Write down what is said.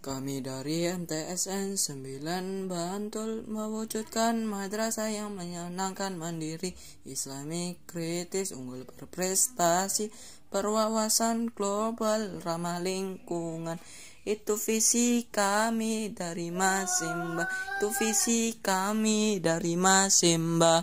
Kami dari MTSN 9 Bantul mewujudkan madrasah yang menyenangkan mandiri, islami, kritis, unggul berprestasi, perwawasan global, ramah lingkungan. Itu visi kami dari Masimba, itu visi kami dari Masimba.